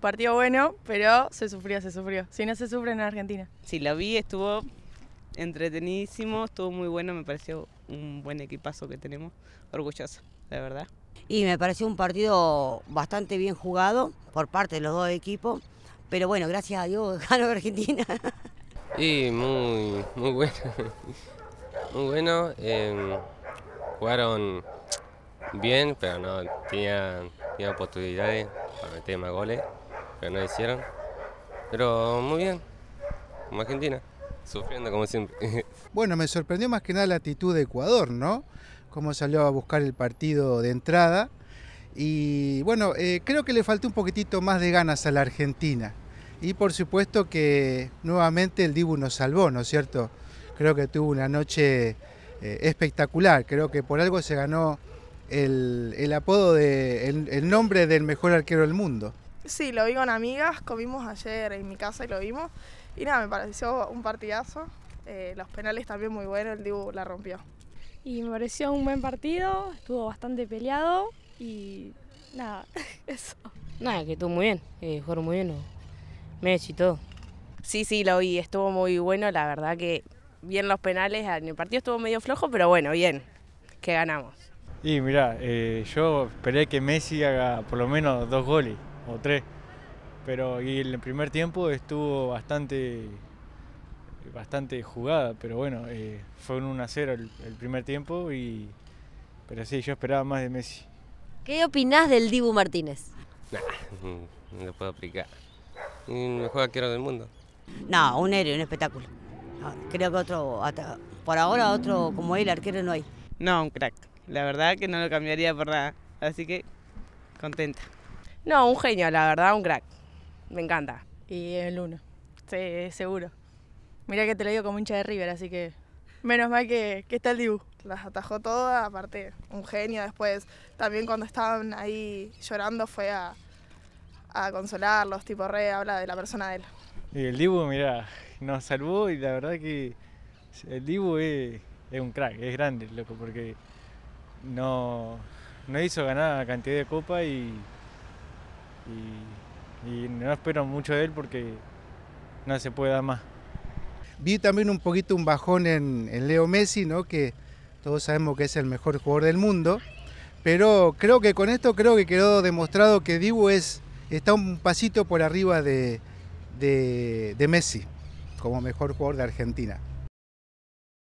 partido bueno, pero se sufrió, se sufrió. Si no se sufre en Argentina. Sí, la vi, estuvo entretenidísimo, estuvo muy bueno, me pareció un buen equipazo que tenemos, orgulloso, de verdad. Y me pareció un partido bastante bien jugado por parte de los dos equipos, pero bueno, gracias a Dios ganó Argentina. Y muy, muy bueno, muy bueno. Em, jugaron bien, pero no tenían, tenían oportunidades para meter más goles que no hicieron. Pero muy bien, como Argentina, sufriendo como siempre. Bueno, me sorprendió más que nada la actitud de Ecuador, ¿no? Cómo salió a buscar el partido de entrada. Y bueno, eh, creo que le faltó un poquitito más de ganas a la Argentina. Y por supuesto que nuevamente el Dibu nos salvó, ¿no es cierto? Creo que tuvo una noche eh, espectacular. Creo que por algo se ganó el, apodo de el nombre del mejor arquero del mundo. Sí, lo vi con amigas, comimos ayer en mi casa y lo vimos. Y nada, me pareció un partidazo. Eh, los penales también muy buenos, el Dibu la rompió. Y me pareció un buen partido, estuvo bastante peleado y nada, eso. Nada, que estuvo muy bien, eh, jugaron muy bien, Messi y todo. Sí, sí, lo vi, estuvo muy bueno, la verdad que bien los penales, en el partido estuvo medio flojo, pero bueno, bien, que ganamos. Y mira eh, yo esperé que Messi haga por lo menos dos goles o tres. Pero y el primer tiempo estuvo bastante, bastante jugada, pero bueno, eh, fue un 1 0 el, primer tiempo, y, pero sí, yo esperaba más de Messi. ¿Qué opinás del Dibu Martínez? No no lo puedo explicar. Mejor arquero del mundo. No, un héroe, un espectáculo. creo que otro, hasta, por ahora otro como él, arquero no hay. No, un crack. La verdad que no lo cambiaría por nada. Así que contenta. No, un genio, la verdad, un crack. Me encanta. Y el uno. Sí, seguro. Mira que te lo digo como hincha de River, así que menos mal que, está el Dibu. las atajó todas, aparte un genio después. También cuando estaban ahí llorando fue a, a consolarlos, tipo re habla de la persona de él. Y el Dibu, mira, nos salvó y la verdad que el Dibu es, es un crack, es grande, loco, porque no, no hizo ganar cantidad de copa y y, no espero mucho de él porque no se puede dar más. Vi también un poquito un bajón en, Leo Messi, ¿no? que todos sabemos que es el mejor jugador del mundo, pero creo que con esto creo que quedó demostrado que Dibu es, está un pasito por arriba de Messi como mejor jugador de Argentina.